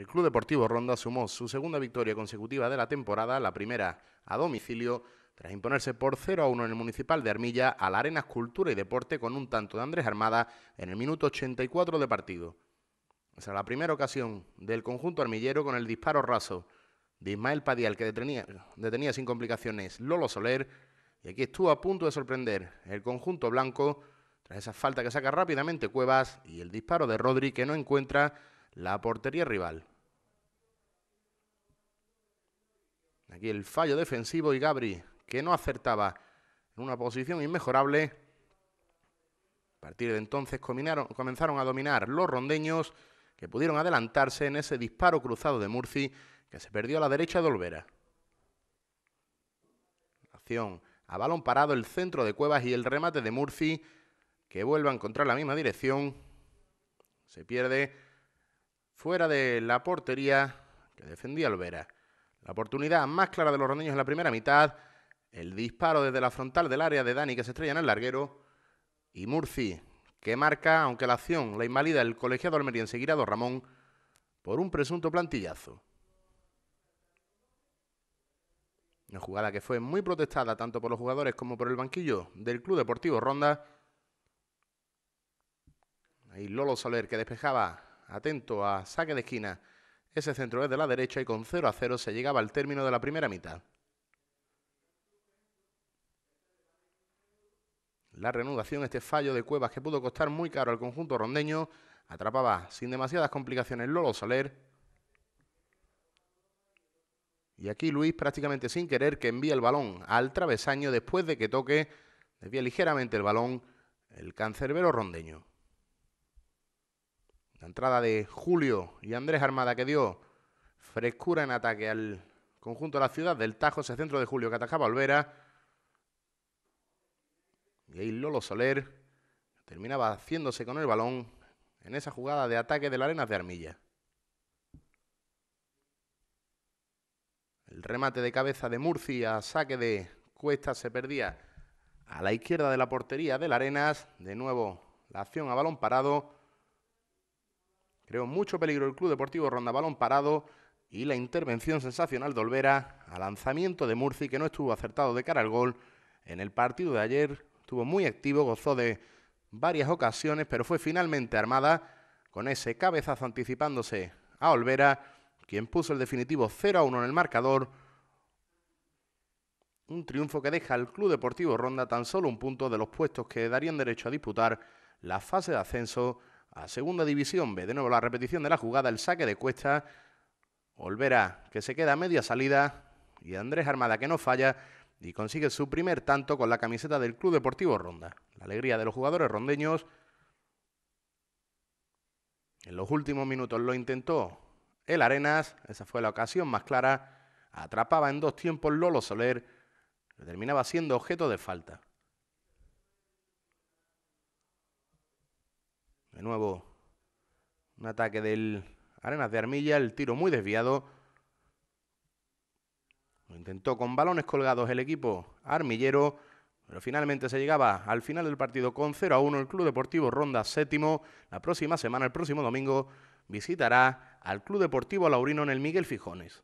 El Club Deportivo Ronda sumó su segunda victoria consecutiva de la temporada, la primera a domicilio, tras imponerse por 0 a 1 en el Municipal de Armilla a la Arenas Cultura y Deporte con un tanto de Andrés Armada en el minuto 84 de partido. Esa es la primera ocasión del conjunto armillero con el disparo raso de Ismael Padial, que detenía, detenía sin complicaciones Lolo Soler, y aquí estuvo a punto de sorprender el conjunto blanco tras esa falta que saca rápidamente Cuevas y el disparo de Rodri que no encuentra la portería rival. Aquí el fallo defensivo y Gabri, que no acertaba en una posición inmejorable. A partir de entonces comenzaron a dominar los rondeños, que pudieron adelantarse en ese disparo cruzado de Murci, que se perdió a la derecha de Olvera. Acción a balón parado, el centro de Cuevas y el remate de Murci, que vuelve a encontrar la misma dirección. Se pierde fuera de la portería que defendía Olvera. La oportunidad más clara de los rondeños en la primera mitad, el disparo desde la frontal del área de Dani que se estrella en el larguero y Murci que marca, aunque la acción la invalida el colegiado almeriense Guirado Ramón por un presunto plantillazo. Una jugada que fue muy protestada tanto por los jugadores como por el banquillo del Club Deportivo Ronda. Ahí Lolo Soler que despejaba, atento a saque de esquina ese centro es de la derecha y con 0 a 0 se llegaba al término de la primera mitad. La reanudación, este fallo de Cuevas que pudo costar muy caro al conjunto rondeño, atrapaba sin demasiadas complicaciones Lolo Soler. Y aquí Luis prácticamente sin querer que envía el balón al travesaño después de que toque, desvía ligeramente el balón el cancerbero rondeño. La entrada de Julio y Andrés Armada que dio frescura en ataque al conjunto de la ciudad del Tajo, ese centro de Julio que atacaba Olvera. Y ahí Lolo Soler terminaba haciéndose con el balón en esa jugada de ataque de la Arenas de Armilla. El remate de cabeza de Murcia, saque de Cuesta, se perdía a la izquierda de la portería de la Arenas. De nuevo, la acción a balón parado. Creo mucho peligro el Club Deportivo Ronda Balón parado y la intervención sensacional de Olvera al lanzamiento de Murci, que no estuvo acertado de cara al gol en el partido de ayer. Estuvo muy activo, gozó de varias ocasiones, pero fue finalmente armada con ese cabezazo anticipándose a Olvera, quien puso el definitivo 0 a 1 en el marcador. Un triunfo que deja al Club Deportivo Ronda tan solo un punto de los puestos que darían derecho a disputar la fase de ascenso a Segunda División ve De nuevo la repetición de la jugada, el saque de cuesta. Olvera que se queda a media salida y Andrés Armada que no falla y consigue su primer tanto con la camiseta del Club Deportivo Ronda. La alegría de los jugadores rondeños. En los últimos minutos lo intentó el Arenas, esa fue la ocasión más clara. Atrapaba en dos tiempos Lolo Soler, terminaba siendo objeto de falta. De nuevo, un ataque del Arenas de Armilla, el tiro muy desviado. Lo intentó con balones colgados el equipo armillero, pero finalmente se llegaba al final del partido con 0 a 1. El Club Deportivo Ronda séptimo. La próxima semana, el próximo domingo, visitará al Club Deportivo Laurino en el Miguel Fijones.